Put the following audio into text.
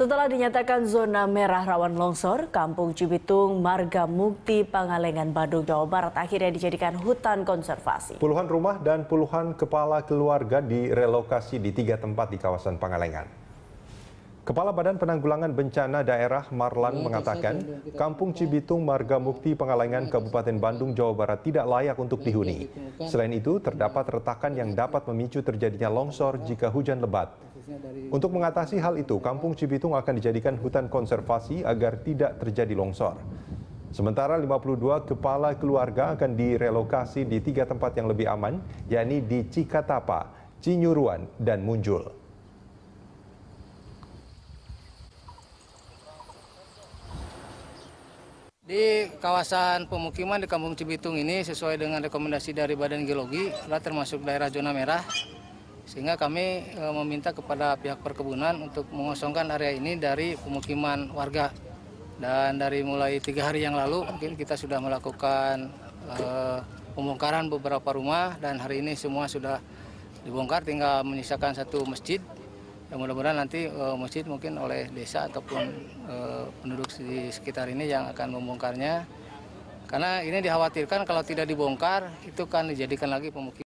Setelah dinyatakan zona merah rawan longsor, Kampung Cibitung, Marga Mukti, Pangalengan, Bandung, Jawa Barat akhirnya dijadikan hutan konservasi. Puluhan rumah dan puluhan kepala keluarga direlokasi di tiga tempat di kawasan Pangalengan. Kepala Badan Penanggulangan Bencana Daerah Marlan mengatakan, Kampung Cibitung Marga Mukti Pengalengan Kabupaten Bandung, Jawa Barat tidak layak untuk dihuni. Selain itu, terdapat iya. retakan yang dapat memicu terjadinya longsor iya. jika hujan lebat. Untuk mengatasi hal itu, Kampung Cibitung akan dijadikan hutan konservasi agar tidak terjadi longsor. Sementara 52 kepala keluarga akan direlokasi di tiga tempat yang lebih aman, yakni di Cikatapa, Cinyuruan, dan Munjul. Di kawasan pemukiman di Kampung Cibitung ini sesuai dengan rekomendasi dari Badan Geologi telah termasuk daerah zona merah sehingga kami e, meminta kepada pihak perkebunan untuk mengosongkan area ini dari pemukiman warga dan dari mulai tiga hari yang lalu mungkin kita sudah melakukan e, pembongkaran beberapa rumah dan hari ini semua sudah dibongkar tinggal menyisakan satu masjid ya mudah-mudahan nanti e, masjid mungkin oleh desa ataupun e, penduduk di sekitar ini yang akan membongkarnya karena ini dikhawatirkan kalau tidak dibongkar itu kan dijadikan lagi pemukiman